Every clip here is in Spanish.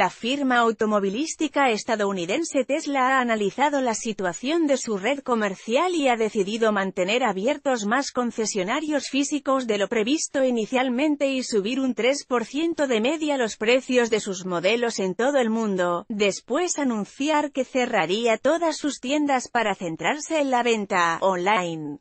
La firma automovilística estadounidense Tesla ha analizado la situación de su red comercial y ha decidido mantener abiertos más concesionarios físicos de lo previsto inicialmente y subir un 3% de media los precios de sus modelos en todo el mundo, después anunciar que cerraría todas sus tiendas para centrarse en la venta online.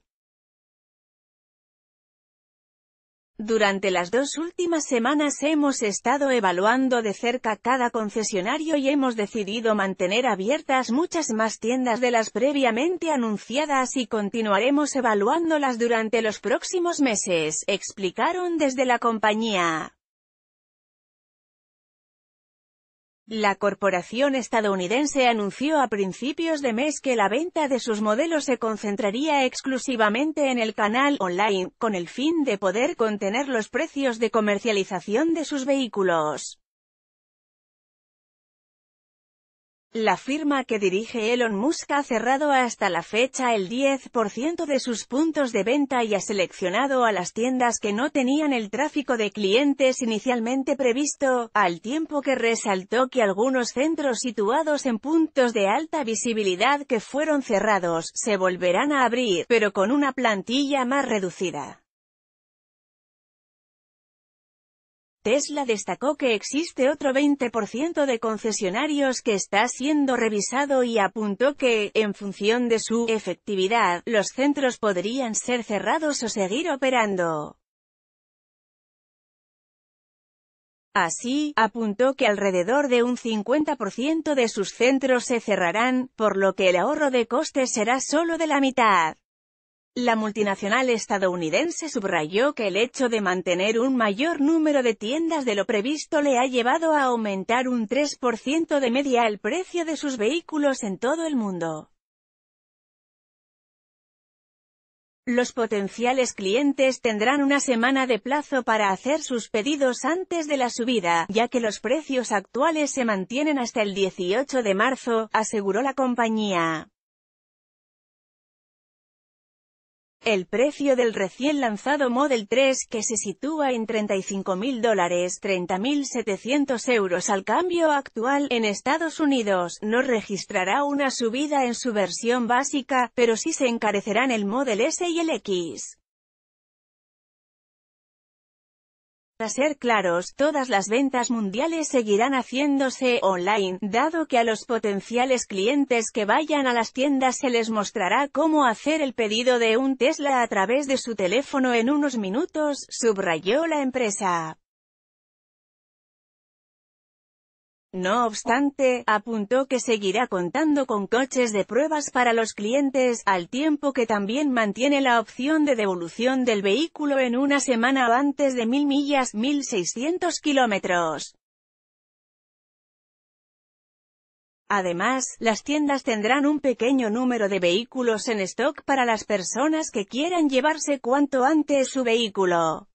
Durante las dos últimas semanas hemos estado evaluando de cerca cada concesionario y hemos decidido mantener abiertas muchas más tiendas de las previamente anunciadas y continuaremos evaluándolas durante los próximos meses, explicaron desde la compañía. La corporación estadounidense anunció a principios de mes que la venta de sus modelos se concentraría exclusivamente en el canal online, con el fin de poder contener los precios de comercialización de sus vehículos. La firma que dirige Elon Musk ha cerrado hasta la fecha el 10% de sus puntos de venta y ha seleccionado a las tiendas que no tenían el tráfico de clientes inicialmente previsto, al tiempo que resaltó que algunos centros situados en puntos de alta visibilidad que fueron cerrados, se volverán a abrir, pero con una plantilla más reducida. Tesla destacó que existe otro 20% de concesionarios que está siendo revisado y apuntó que, en función de su efectividad, los centros podrían ser cerrados o seguir operando. Así, apuntó que alrededor de un 50% de sus centros se cerrarán, por lo que el ahorro de costes será solo de la mitad. La multinacional estadounidense subrayó que el hecho de mantener un mayor número de tiendas de lo previsto le ha llevado a aumentar un 3% de media el precio de sus vehículos en todo el mundo. Los potenciales clientes tendrán una semana de plazo para hacer sus pedidos antes de la subida, ya que los precios actuales se mantienen hasta el 18 de marzo, aseguró la compañía. El precio del recién lanzado Model 3, que se sitúa en 35.000 dólares 30.700 euros al cambio actual, en Estados Unidos, no registrará una subida en su versión básica, pero sí se encarecerán el Model S y el X. Para ser claros, todas las ventas mundiales seguirán haciéndose online, dado que a los potenciales clientes que vayan a las tiendas se les mostrará cómo hacer el pedido de un Tesla a través de su teléfono en unos minutos, subrayó la empresa. No obstante, apuntó que seguirá contando con coches de pruebas para los clientes, al tiempo que también mantiene la opción de devolución del vehículo en una semana antes de 1000 millas, 1600 kilómetros. Además, las tiendas tendrán un pequeño número de vehículos en stock para las personas que quieran llevarse cuanto antes su vehículo.